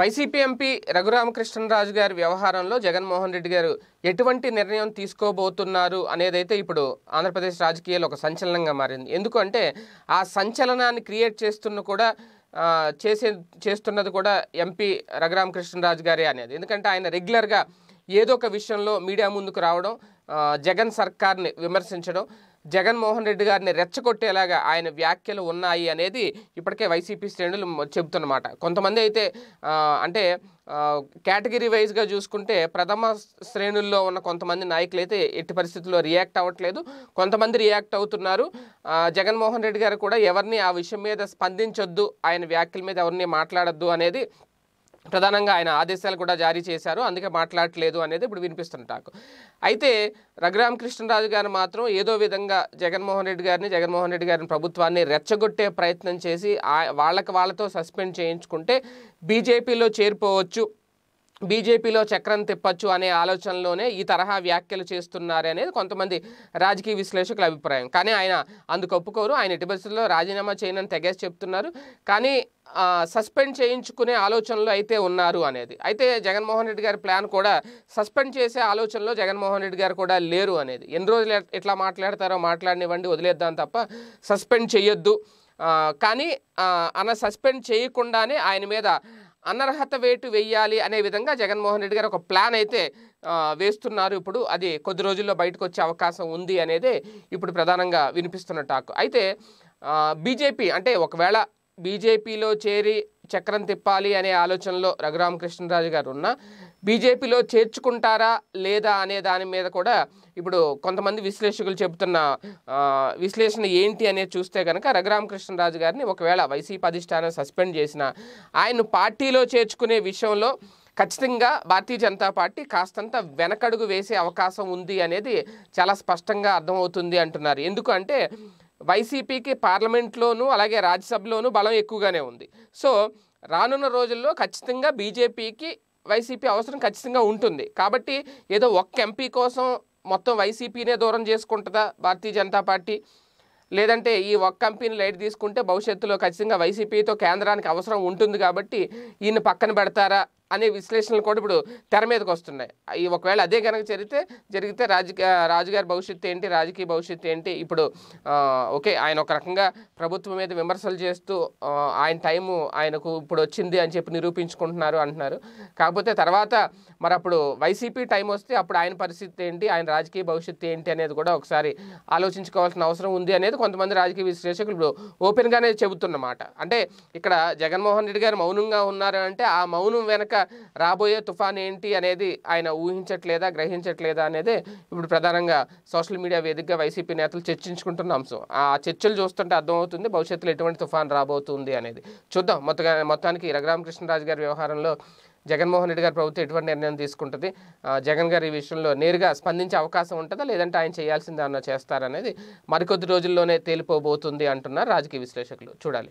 YCP MP Raghuramakrishnaraju గారి వ్యవహారంలో జగన్మోహన్ రెడ్డి గారు ఎటువంటి నిర్ణయం తీసుకోబోతున్నారు అనేదైతే ఇప్పుడు ఆంధ్రప్రదేశ్ రాజకీయాలు ఒక సంచలనంగా మారింది ఎందుకంటే ఆ సంచలనాన్ని క్రియేట్ చేస్తున్న కూడా చేసే చేస్తున్నది కూడా ఎంపీ రఘురామకృష్ణరాజు గారే అనేది ఎందుకంటే ఆయన రెగ్యులర్గా ఏదో ఒక విషయంలో మీడియా ముందుకు రావడం జగన్ సర్కార్ని విమర్శించడం జగన్మోహన్ రెడ్డి గారిని రెచ్చగొట్టేలాగా ఆయన వ్యాఖ్యలు ఉన్నాయి అనేది ఇప్పటికే వైసీపీ శ్రేణులు చెబుతున్నమాట కొంతమంది అయితే అంటే కేటగిరీ వైజ్గా చూసుకుంటే ప్రథమ శ్రేణుల్లో ఉన్న కొంతమంది నాయకులు అయితే ఎట్టి పరిస్థితుల్లో రియాక్ట్ అవ్వట్లేదు కొంతమంది రియాక్ట్ అవుతున్నారు జగన్మోహన్ రెడ్డి గారు కూడా ఎవరిని ఆ విషయం మీద స్పందించొద్దు ఆయన వ్యాఖ్యల మీద ఎవరిని మాట్లాడద్దు అనేది ప్రధానంగా ఆయన ఆదేశాలు కూడా జారీ చేశారు అందుకే మాట్లాడట్లేదు అనేది ఇప్పుడు వినిపిస్తున్న టాక్ అయితే రఘురామ్ కృష్ణరాజు గారు మాత్రం ఏదో విధంగా జగన్మోహన్ రెడ్డి గారిని జగన్మోహన్ రెడ్డి గారిని ప్రభుత్వాన్ని రెచ్చగొట్టే ప్రయత్నం చేసి వాళ్ళకి వాళ్ళతో సస్పెండ్ చేయించుకుంటే బీజేపీలో చేరిపోవచ్చు బీజేపీలో చక్రం తిప్పచ్చు అనే ఆలోచనలోనే ఈ తరహా వ్యాఖ్యలు చేస్తున్నారు అనేది కొంతమంది రాజకీయ విశ్లేషకుల అభిప్రాయం కానీ ఆయన అందుకు ఒప్పుకోరు ఆయన ఇటు పరిస్థితుల్లో రాజీనామా చేయనని తెగేసి చెప్తున్నారు కానీ సస్పెండ్ చేయించుకునే ఆలోచనలు అయితే ఉన్నారు అనేది అయితే జగన్మోహన్ రెడ్డి గారి ప్లాన్ కూడా సస్పెండ్ చేసే ఆలోచనలో జగన్మోహన్ రెడ్డి గారు కూడా లేరు అనేది ఎన్ని రోజులు ఎట్లా మాట్లాడతారో మాట్లాడినివ్వండి వదిలేద్దాం తప్ప సస్పెండ్ చేయొద్దు కానీ అన సస్పెండ్ చేయకుండానే ఆయన మీద అనర్హత వేటు వేయాలి అనే విధంగా జగన్మోహన్ రెడ్డి గారు ఒక ప్లాన్ అయితే వేస్తున్నారు ఇప్పుడు అది కొద్ది రోజుల్లో బయటకు వచ్చే అవకాశం ఉంది అనేది ఇప్పుడు ప్రధానంగా వినిపిస్తున్న టాక్ అయితే బీజేపీ అంటే ఒకవేళ బీజేపీలో చేరి చక్రం తిప్పాలి అనే ఆలోచనలో రఘురామకృష్ణరాజు గారు ఉన్న బీజేపీలో చేర్చుకుంటారా లేదా అనే దాని మీద కూడా ఇప్పుడు కొంతమంది విశ్లేషకులు చెబుతున్న విశ్లేషణ ఏంటి అనేది చూస్తే కనుక రఘురామకృష్ణరాజు గారిని ఒకవేళ వైసీపీ అధిష్టానం సస్పెండ్ చేసిన ఆయన్ను పార్టీలో చేర్చుకునే విషయంలో ఖచ్చితంగా భారతీయ జనతా పార్టీ కాస్తంత వెనకడుగు వేసే అవకాశం ఉంది అనేది చాలా స్పష్టంగా అర్థమవుతుంది అంటున్నారు ఎందుకంటే వైసీపీకి పార్లమెంట్లోనూ అలాగే రాజ్యసభలోనూ బలం ఎక్కువగానే ఉంది సో రానున్న రోజుల్లో ఖచ్చితంగా బీజేపీకి వైసీపీ అవసరం ఖచ్చితంగా ఉంటుంది కాబట్టి ఏదో ఒక్క ఎంపీ కోసం మొత్తం వైసీపీనే దూరం చేసుకుంటుందా భారతీయ జనతా పార్టీ లేదంటే ఈ ఒక్క ఎంపీని లైట్ తీసుకుంటే భవిష్యత్తులో ఖచ్చితంగా వైసీపీతో కేంద్రానికి అవసరం ఉంటుంది కాబట్టి ఈయన పక్కన పెడతారా అనే విశ్లేషణలు కూడా ఇప్పుడు తెర మీదకి వస్తున్నాయి ఒకవేళ అదే కనుక జరిగితే జరిగితే రాజకీయ రాజుగారి భవిష్యత్తు ఏంటి రాజకీయ భవిష్యత్తు ఏంటి ఇప్పుడు ఓకే ఆయన ఒక రకంగా ప్రభుత్వం మీద విమర్శలు చేస్తూ ఆయన టైము ఆయనకు ఇప్పుడు వచ్చింది అని చెప్పి నిరూపించుకుంటున్నారు అంటున్నారు కాకపోతే తర్వాత మరి అప్పుడు వైసీపీ టైం వస్తే అప్పుడు ఆయన పరిస్థితి ఏంటి ఆయన రాజకీయ భవిష్యత్తు ఏంటి అనేది కూడా ఒకసారి ఆలోచించుకోవాల్సిన అవసరం ఉంది అనేది కొంతమంది రాజకీయ విశ్లేషకులు ఇప్పుడు ఓపెన్గానే చెబుతున్నమాట అంటే ఇక్కడ జగన్మోహన్ రెడ్డి గారు మౌనంగా ఉన్నారు అంటే ఆ మౌనం వెనక రాబోయే తుఫాన్ ఏంటి అనేది ఆయన ఊహించట్లేదా గ్రహించట్లేదా అనేది ఇప్పుడు ప్రధానంగా సోషల్ మీడియా వేదికగా వైసీపీ నేతలు చర్చించుకుంటున్న అంశం ఆ చర్చలు చూస్తుంటే అర్థమవుతుంది భవిష్యత్తులో ఎటువంటి తుఫాన్ రాబోతుంది అనేది చూద్దాం మొత్తగా మొత్తానికి రఘురామకృష్ణరాజు గారి వ్యవహారంలో జగన్మోహన్ రెడ్డి గారి ప్రభుత్వం ఎటువంటి నిర్ణయం తీసుకుంటుంది జగన్ గారి ఈ విషయంలో నేరుగా స్పందించే అవకాశం ఉంటుందా లేదంటే ఆయన చేయాల్సిందే అన్న చేస్తారనేది మరికొద్ది రోజుల్లోనే తేలిపోబోతుంది అంటున్నారు రాజకీయ విశ్లేషకులు చూడాలి